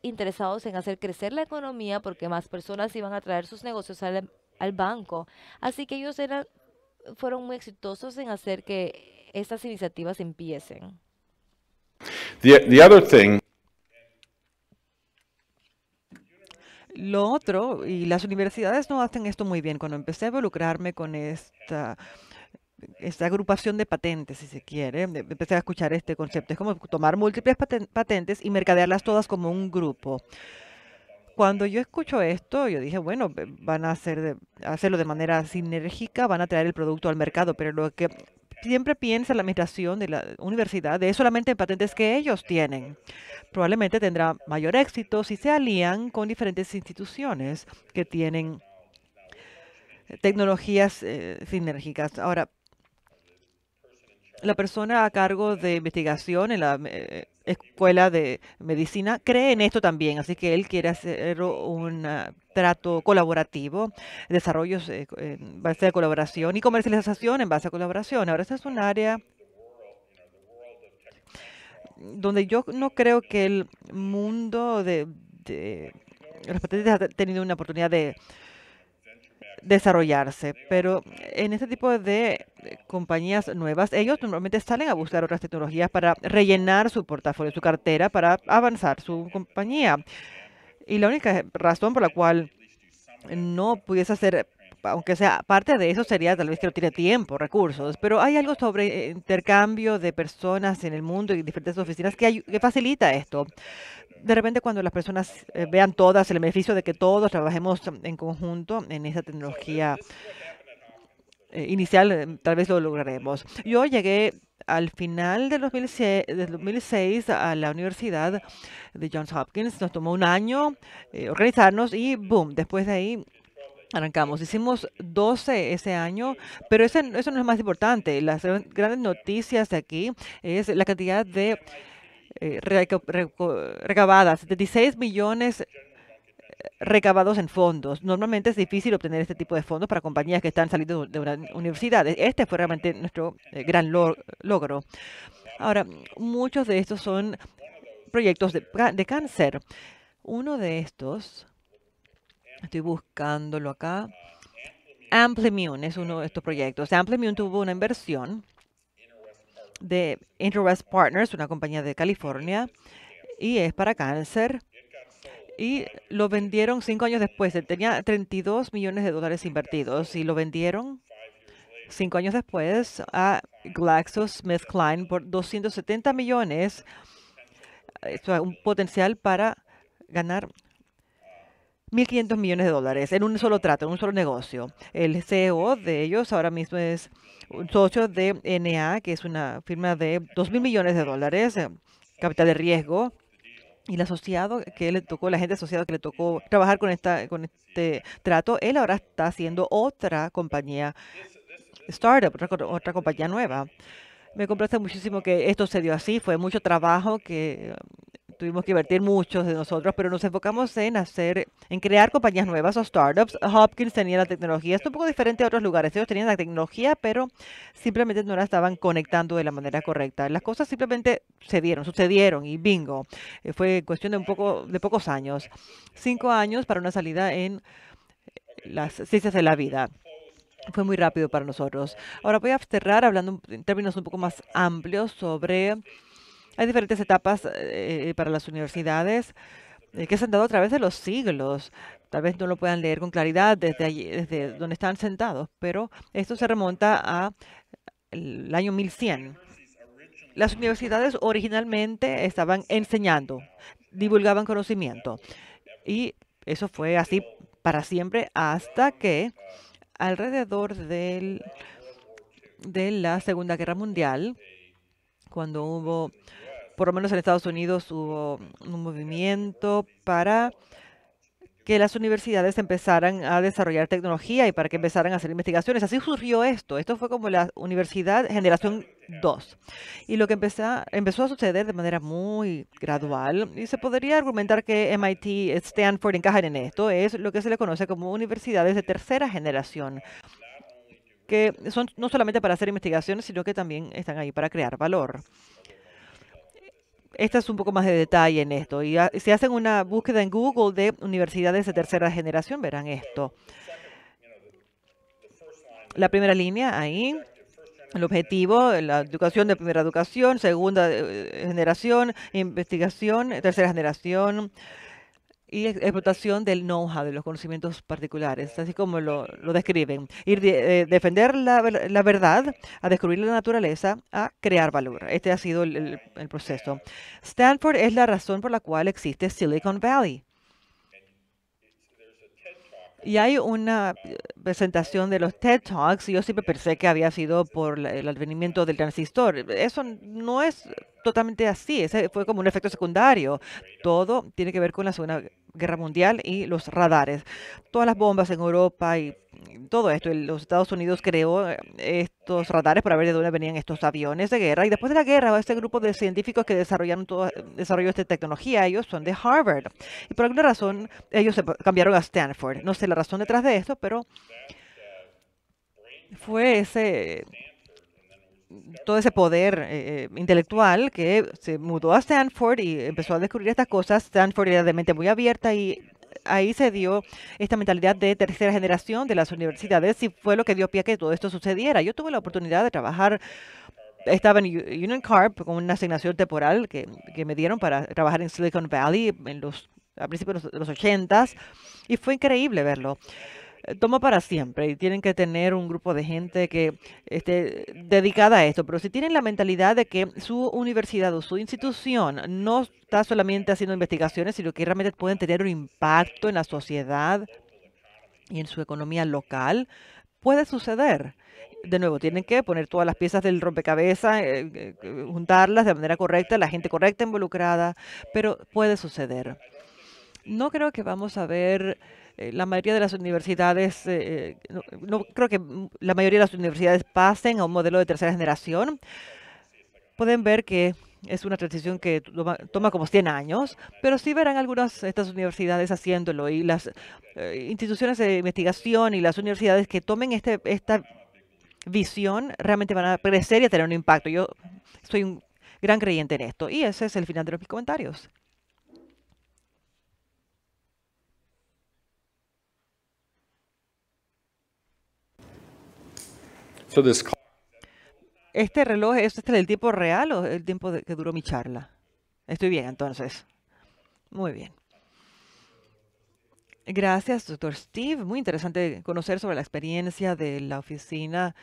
interesados en hacer crecer la economía porque más personas iban a traer sus negocios al, banco. Así que ellos eran, fueron muy exitosos en hacer que estas iniciativas empiecen. The, Lo otro, y las universidades no hacen esto muy bien, cuando empecé a involucrarme con esta esta agrupación de patentes, si se quiere, empecé a escuchar este concepto. Es como tomar múltiples patentes y mercadearlas todas como un grupo. Cuando yo escucho esto, yo dije, bueno, van a hacerlo de manera sinérgica, van a traer el producto al mercado, pero lo que siempre piensa la administración de la universidad es solamente patentes que ellos tienen. Probablemente tendrá mayor éxito si se alían con diferentes instituciones que tienen eh, tecnologías eh, sinérgicas. Ahora, la persona a cargo de investigación en la eh, escuela de medicina cree en esto también, así que él quiere hacer un ah, trato colaborativo, desarrollos eh, en base a colaboración y comercialización en base a colaboración. Ahora, esta es un área donde yo no creo que el mundo de, de los patentes ha tenido una oportunidad de desarrollarse. Pero en este tipo de eh, compañías nuevas, ellos normalmente salen a buscar otras tecnologías para rellenar su portafolio, su cartera, para avanzar su compañía. Y la única razón por la cual no pudiese hacer aunque sea parte de eso sería tal vez que no tiene tiempo, recursos, pero hay algo sobre eh, intercambio de personas en el mundo y diferentes oficinas que, que facilita esto de repente cuando las personas eh, vean todas el beneficio de que todos trabajemos en conjunto en esa tecnología eh, inicial, eh, tal vez lo lograremos. Yo llegué al final del 2006, a la universidad de Johns Hopkins. Nos tomó un año organizarnos y boom, después de ahí Arrancamos, hicimos 12 ese año, pero ese, eso no es más importante. Las grandes noticias de aquí es la cantidad de eh, recabadas, 16 millones eh, recabados en fondos. Normalmente es difícil obtener este tipo de fondos para compañías que están saliendo de una universidad. Este fue realmente nuestro eh, gran logro. Ahora, muchos de estos son proyectos de, de cáncer. Uno de estos, estoy buscándolo acá, Amplimune es uno de estos proyectos. Amplimune tuvo una inversión de Interwest Partners, una compañía de California, y es para cáncer. Y lo vendieron cinco años después. Tenía 32 millones de dólares invertidos y lo vendieron cinco años después a GlaxoSmithKline por 270 millones. Esto es un potencial para ganar 1.500 millones de dólares en un solo trato, en un solo negocio. El CEO de ellos ahora mismo es un socio de NA, que es una firma de 2.000 millones de dólares, eh, capital de riesgo. Y el asociado que le tocó, la gente asociada que le tocó trabajar con, esta, con este trato, él ahora está haciendo otra compañía startup, otra compañía nueva. Me complace muchísimo que esto se dio así, fue mucho trabajo que um, tuvimos que invertir muchos de nosotros, pero nos enfocamos en hacer, en crear compañías nuevas o startups. Hopkins tenía la tecnología, esto un poco diferente a otros lugares. Ellos tenían la tecnología, pero simplemente no la estaban conectando de la manera correcta. Las cosas simplemente se dieron, sucedieron y bingo. Eh, fue cuestión de un poco, de pocos años, cinco años para una salida en eh, las ciencias de la vida fue muy rápido para nosotros. Ahora voy a cerrar hablando en términos un poco más amplios sobre... Hay diferentes etapas eh, eh, para las universidades eh, que se han dado a través de los siglos. Tal vez no lo puedan leer con claridad desde, allí, desde donde están sentados, pero esto se remonta al año 1100. Las universidades originalmente estaban enseñando, divulgaban conocimiento. Y eso fue así para siempre hasta que alrededor del, de la Segunda Guerra Mundial, cuando hubo, por lo menos en Estados Unidos, hubo un movimiento para que las universidades empezaran a desarrollar tecnología y para que empezaran a hacer investigaciones. Así surgió esto. Esto fue como la universidad generación 2. Y lo que empezó, empezó a suceder de manera muy gradual, y se podría argumentar que MIT, Stanford encajan en esto, es lo que se le conoce como universidades de tercera generación que son no solamente para hacer investigaciones, sino que también están ahí para crear valor esta es un poco más de detalle en esto. Y si hacen una búsqueda en Google de universidades de tercera generación, verán esto. La primera línea ahí, el objetivo, la educación de primera educación, segunda eh, generación, investigación, tercera generación, y explotación del know-how, de los conocimientos particulares, así como lo, describen. Ir eh, defender la, verdad, a descubrir la naturaleza, a crear valor. Este ha sido el proceso. Stanford es la razón por la cual existe Silicon Valley. Y hay una eh, presentación de los TED Talks y yo siempre pensé que había sido por el advenimiento del transistor. Eso no es totalmente así, ese fue como un efecto secundario. Todo tiene que ver con la Segunda Guerra Mundial y los radares. Todas las bombas en Europa y todo esto. Los Estados Unidos creó eh, estos radares para ver de dónde venían estos aviones de guerra. Y después de la guerra, este grupo de científicos que desarrollaron todo, desarrolló esta tecnología, ellos son de Harvard. Y por alguna razón, ellos se cambiaron a Stanford. No sé la razón detrás de esto, pero fue ese todo ese poder eh, eh, intelectual que se mudó a Stanford y empezó a descubrir estas cosas. Stanford era de mente muy abierta y ahí se dio esta mentalidad de tercera generación de las universidades y fue lo que dio pie a que todo esto sucediera. Yo tuve la oportunidad de trabajar estaba en Union Carp con una asignación temporal que, me dieron para trabajar en Silicon Valley en los, a principios de los, 80 y fue increíble verlo. Eh, toma para siempre y tienen que tener un grupo de gente que esté dedicada a esto. Pero si tienen la mentalidad de que su universidad o su institución no está solamente haciendo investigaciones, sino que realmente pueden tener un impacto en la sociedad y en su economía local, puede suceder de nuevo, tienen que poner todas las piezas del rompecabezas, eh, eh, juntarlas de manera correcta, la gente correcta involucrada, pero puede suceder. No creo que vamos a ver eh, la mayoría de las universidades, eh, eh, no, creo que la mayoría de las universidades pasen a un modelo de tercera generación. Pueden ver que es una transición que toma, como 100 años, pero sí verán algunas de estas universidades haciéndolo y las instituciones de investigación y las universidades que tomen este, esta visión realmente van a crecer y a tener un impacto. Yo soy un gran creyente en esto y ese es el final de mis comentarios. ¿Este reloj es este el tiempo real o el tiempo que duró mi charla? Estoy bien, entonces. Muy bien. Gracias, doctor Steve. Muy interesante conocer sobre la experiencia de la oficina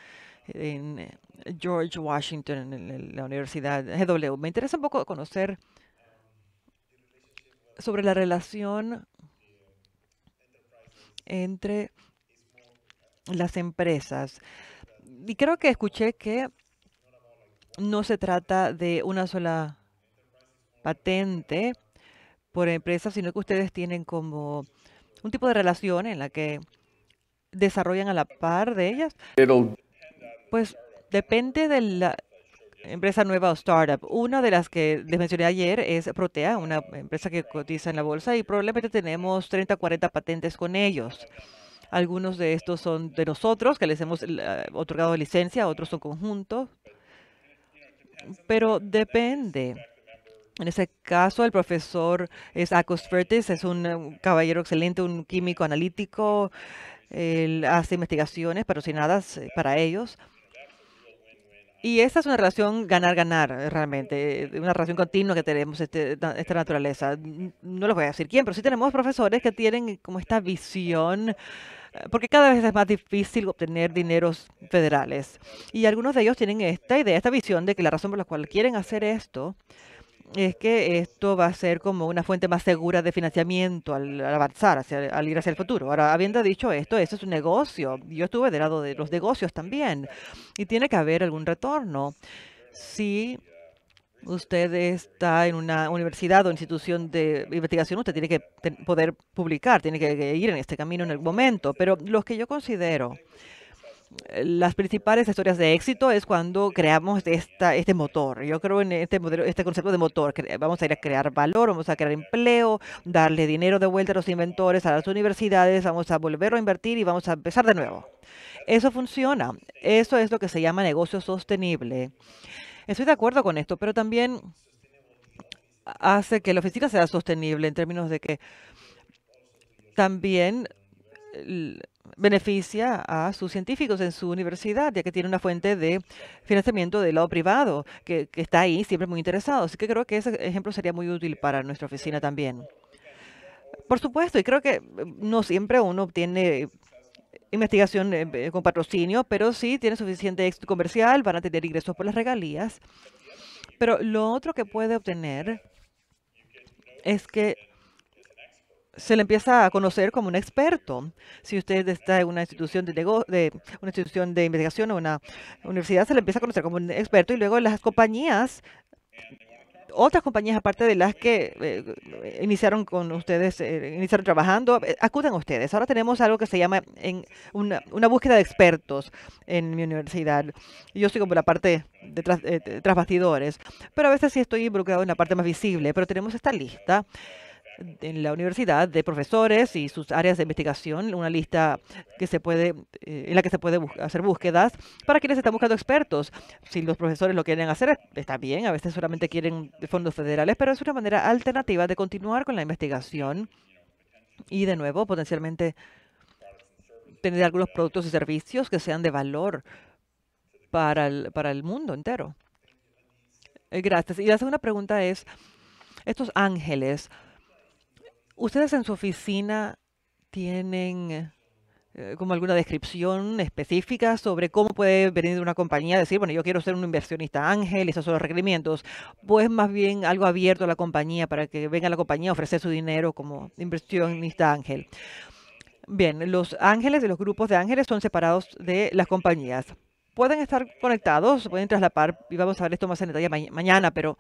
en eh, George Washington, en la Universidad GW. Me interesa un poco conocer sobre la relación entre las empresas y creo que escuché que no se trata de una sola patente por empresa, sino que ustedes tienen como un tipo de relación en la que desarrollan a la par de ellas. Pues depende de la empresa nueva o startup. Una de las que les mencioné ayer es Protea, una empresa que cotiza en la bolsa y probablemente tenemos 30, 40 patentes con ellos. Algunos de estos son de nosotros, que les hemos eh, otorgado licencia, otros son conjuntos. Pero depende. En ese caso, el profesor es Akos Fertis, es un eh, caballero excelente, un químico analítico. Él hace investigaciones patrocinadas eh, para ellos. Y esa es una relación ganar-ganar, realmente, una relación continua que tenemos este, esta naturaleza. No les voy a decir quién, pero sí tenemos profesores que tienen como esta visión porque cada vez es más difícil obtener dineros federales. Y algunos de ellos tienen esta idea, esta visión de que la razón por la cual quieren hacer esto es que esto va a ser como una fuente más segura de financiamiento al, avanzar, hacia, al ir hacia el futuro. Ahora, habiendo dicho esto, eso es un negocio. Yo estuve del lado de los negocios también y tiene que haber algún retorno. Si usted está en una universidad o institución de investigación, usted tiene que poder publicar, tiene que ir en este camino en el momento. Pero los que yo considero eh, las principales historias de éxito es cuando creamos esta, este motor. Yo creo en este, modelo, este concepto de motor. Vamos a ir a crear valor, vamos a crear empleo, darle dinero de vuelta a los inventores, a las universidades, vamos a volver a invertir y vamos a empezar de nuevo. Eso funciona. Eso es lo que se llama negocio sostenible. Estoy de acuerdo con esto, pero también hace que la oficina sea sostenible en términos de que también eh, beneficia a sus científicos en su universidad, ya que tiene una fuente de financiamiento del lado privado, que, está ahí siempre muy interesado. Así que creo que ese ejemplo sería muy útil para nuestra oficina también. Por supuesto, y creo que eh, no siempre uno obtiene investigación eh, eh, con patrocinio, pero sí tiene suficiente éxito comercial, van a tener ingresos por las regalías. Pero lo otro que puede obtener es que se le empieza a conocer como un experto. Si usted está en una institución de, de una institución de investigación o una universidad, se le empieza a conocer como un experto y luego las compañías otras compañías, aparte de las que eh, iniciaron con ustedes, eh, iniciaron trabajando, eh, acudan ustedes. Ahora tenemos algo que se llama en una, búsqueda de expertos en mi universidad. Yo estoy como la parte de tras, eh, tras bastidores, pero a veces sí estoy involucrado en la parte más visible, pero tenemos esta lista en la universidad de profesores y sus áreas de investigación, una lista que se puede, eh, en la que se puede hacer búsquedas para quienes están buscando expertos. Si los profesores lo quieren hacer, está bien, a veces solamente quieren fondos federales, pero es una manera alternativa de continuar con la investigación y de nuevo potencialmente tener algunos productos y servicios que sean de valor para el, para el mundo entero. Eh, gracias. Y la segunda pregunta es, estos ángeles, ¿Ustedes en su oficina tienen eh, como alguna descripción específica sobre cómo puede venir una compañía a decir, bueno, yo quiero ser un inversionista ángel, esos son los requerimientos? Pues más bien algo abierto a la compañía para que venga la compañía a ofrecer su dinero como inversionista ángel. Bien, los ángeles y los grupos de ángeles son separados de las compañías. Pueden estar conectados, pueden traslapar, y vamos a ver esto más en detalle mañana, pero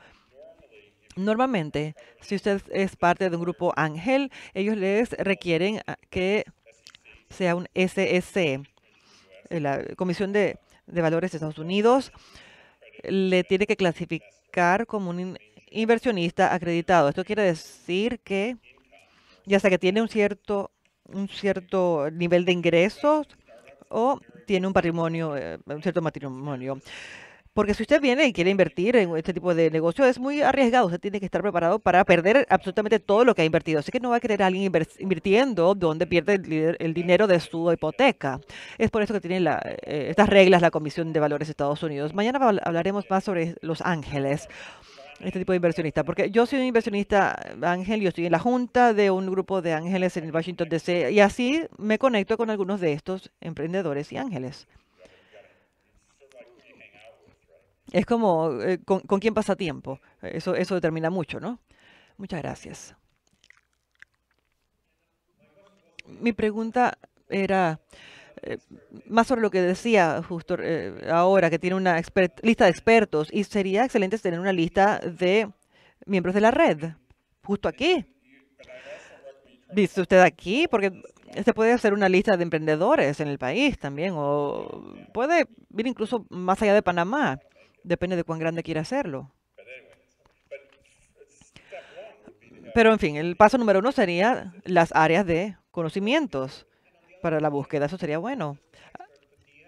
Normalmente, si usted es parte de un grupo ángel, ellos les requieren ah, que sea un SSE. Eh, la Comisión de, de Valores de Estados Unidos le tiene que clasificar como un inversionista acreditado. Esto quiere decir que ya sea que tiene un cierto, un cierto nivel de ingresos o tiene un patrimonio, eh, un cierto matrimonio. Porque si usted viene y quiere invertir en este tipo de negocio, es muy arriesgado. Usted tiene que estar preparado para perder absolutamente todo lo que ha invertido. Así que no va a querer alguien invirtiendo donde pierde el, dinero de su hipoteca. Es por eso que tiene eh, estas reglas la Comisión de Valores de Estados Unidos. Mañana hablaremos más sobre Los Ángeles este tipo de inversionista, porque yo soy un inversionista ángel, yo estoy en la junta de un grupo de ángeles en Washington DC y así me conecto con algunos de estos emprendedores y ángeles es como eh, con, quién pasa tiempo. Eso, eso determina mucho, ¿no? Muchas gracias. Mi pregunta era eh, más sobre lo que decía justo eh, ahora, que tiene una lista de expertos, y sería excelente tener una lista de miembros de la red, justo aquí. Dice usted aquí, porque se puede hacer una lista de emprendedores en el país también, o puede ir incluso más allá de Panamá. Depende de cuán grande quiera hacerlo. Pero en fin, el paso número uno sería las áreas de conocimientos para la búsqueda. Eso sería bueno.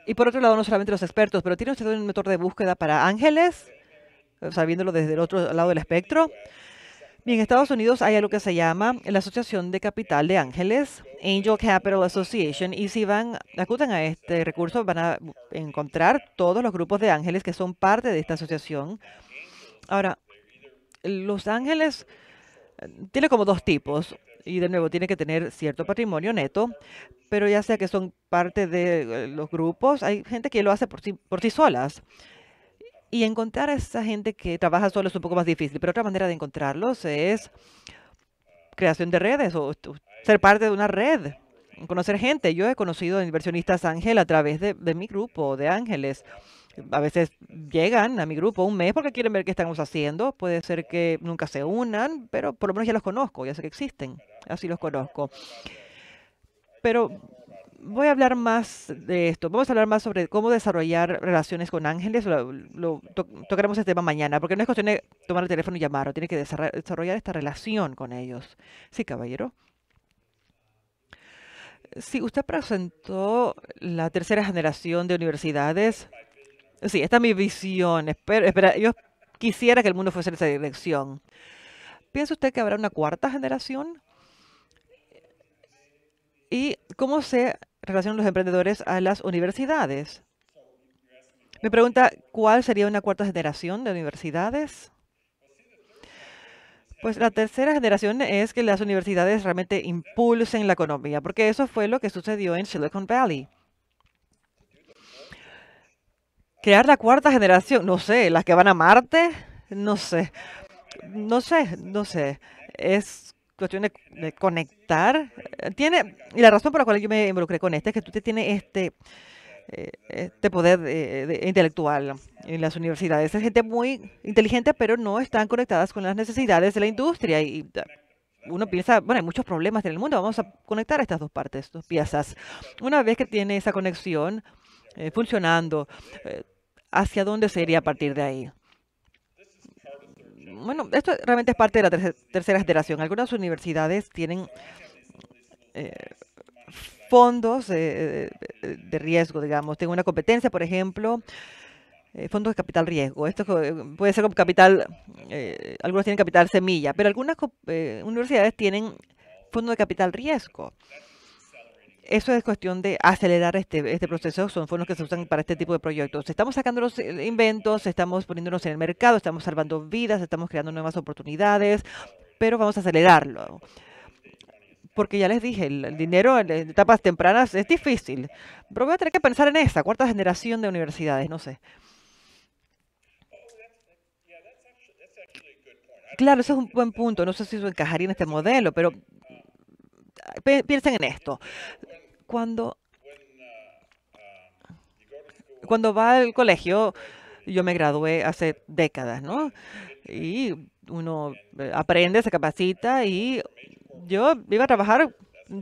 Y por otro lado, no solamente los expertos, pero tiene usted un motor de búsqueda para ángeles, eh, sabiéndolo desde el otro lado del espectro. Y en Estados Unidos hay algo que se llama la Asociación de Capital de Ángeles, Angel Capital Association, y si van, acutan a este recurso van a encontrar todos los grupos de ángeles que son parte de esta asociación. Ahora, los ángeles eh, tiene como dos tipos y de nuevo tiene que tener cierto patrimonio neto, pero ya sea que son parte de eh, los grupos, hay gente que lo hace por por sí solas. Y encontrar a esa gente que trabaja solo es un poco más difícil, pero otra manera de encontrarlos es creación de redes o ser parte de una red, conocer gente. Yo he conocido inversionistas ángel a través de, de mi grupo de ángeles a veces llegan a mi grupo un mes porque quieren ver qué estamos haciendo. Puede ser que nunca se unan, pero por lo menos ya los conozco, ya sé que existen, así los conozco. Pero voy a hablar más de esto. Vamos a hablar más sobre cómo desarrollar relaciones con ángeles. Lo, tocaremos este tema mañana, porque no es cuestión de tomar el teléfono y llamar, tiene que desarrollar esta relación con ellos. Sí, caballero. Sí, usted presentó la tercera generación de universidades. Sí, esta es mi visión. espera, yo quisiera que el mundo fuese en esa dirección. ¿Piensa usted que habrá una cuarta generación? ¿Y cómo se relacionan los emprendedores a las universidades? Me pregunta, ¿cuál sería una cuarta generación de universidades? Pues la tercera generación es que las universidades realmente impulsen la economía, porque eso fue lo que sucedió en Silicon Valley. Crear la cuarta generación, no sé, las que van a Marte, no sé, no sé, no sé. Es cuestión de, conectar. Eh, tiene, y la razón por la cual yo me involucré con este es que tú tiene este, eh, este poder eh, intelectual en las universidades. Es gente muy inteligente, pero no están conectadas con las necesidades de la industria. Y uno piensa, bueno, hay muchos problemas en el mundo, vamos a conectar estas dos partes, dos piezas. Una vez que tiene esa conexión funcionando, ¿hacia dónde sería a partir de ahí? bueno, esto realmente es parte de la tercera, generación. Algunas universidades tienen eh, fondos eh, de riesgo, digamos. Tengo una competencia, por ejemplo, eh, fondos de capital riesgo. Esto puede ser como capital, algunos tienen capital semilla, pero algunas universidades tienen fondos de capital riesgo eso es cuestión de acelerar este, este, proceso, son fondos que se usan para este tipo de proyectos. Estamos sacando los eh, inventos, estamos poniéndonos en el mercado, estamos salvando vidas, estamos creando nuevas oportunidades, pero vamos a acelerarlo. Porque ya les dije, el dinero en etapas tempranas es difícil. Pero voy a tener que pensar en esa cuarta generación de universidades, no sé. Claro, ese es un buen punto. No sé si eso encajaría en este modelo, pero eh, piensen en esto cuando, cuando va al colegio, yo me gradué hace décadas, ¿no? Y uno aprende, se capacita y yo iba a trabajar,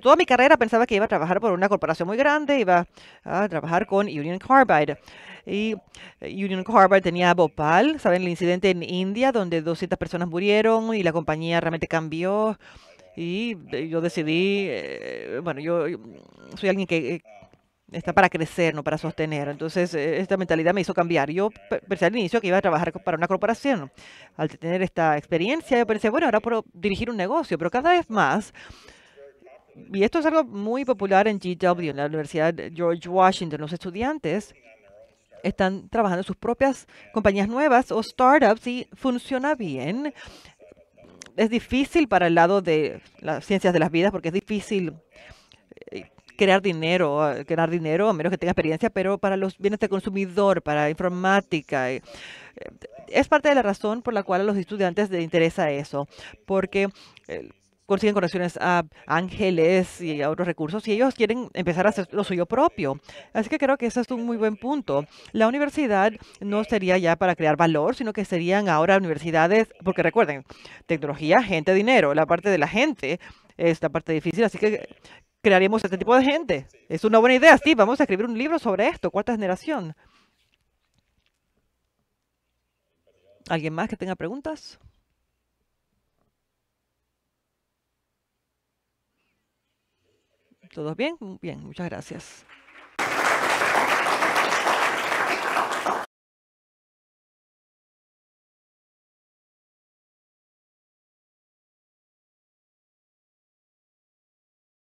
toda mi carrera pensaba que iba a trabajar por una corporación muy grande, iba a trabajar con Union Carbide. Y eh, Union Carbide tenía Bhopal, ¿saben? El incidente en India donde 200 personas murieron y la compañía realmente cambió y eh, yo decidí, eh, bueno, yo, mm, soy alguien que eh, está para crecer, no para sostener. Entonces, esta mentalidad me hizo cambiar. Yo pensé al inicio que iba a trabajar para una corporación. Al tener esta experiencia, yo pensé, bueno, ahora puedo dirigir un negocio, pero cada vez más y esto es algo muy popular en GW, en la Universidad George Washington. Los estudiantes están trabajando en sus propias compañías nuevas o startups y funciona bien es difícil para el lado de las ciencias de las vidas porque es difícil eh, crear dinero, crear ah, dinero a menos que tenga experiencia, pero para los bienes de consumidor, para informática, eh, eh, es parte de la razón por la cual a los estudiantes les interesa eso, porque consiguen conexiones a ángeles y a otros recursos y ellos quieren empezar a hacer lo suyo propio. Así que creo que ese es un muy buen punto. La universidad no sería ya para crear valor, sino que serían ahora universidades, porque recuerden, tecnología, gente, dinero, la parte de la gente es la parte difícil, así que crearíamos este tipo de gente. Es una buena idea, Sí, Vamos a escribir un libro sobre esto, cuarta generación. ¿Alguien más que tenga preguntas? ¿Todos bien? Bien, muchas gracias.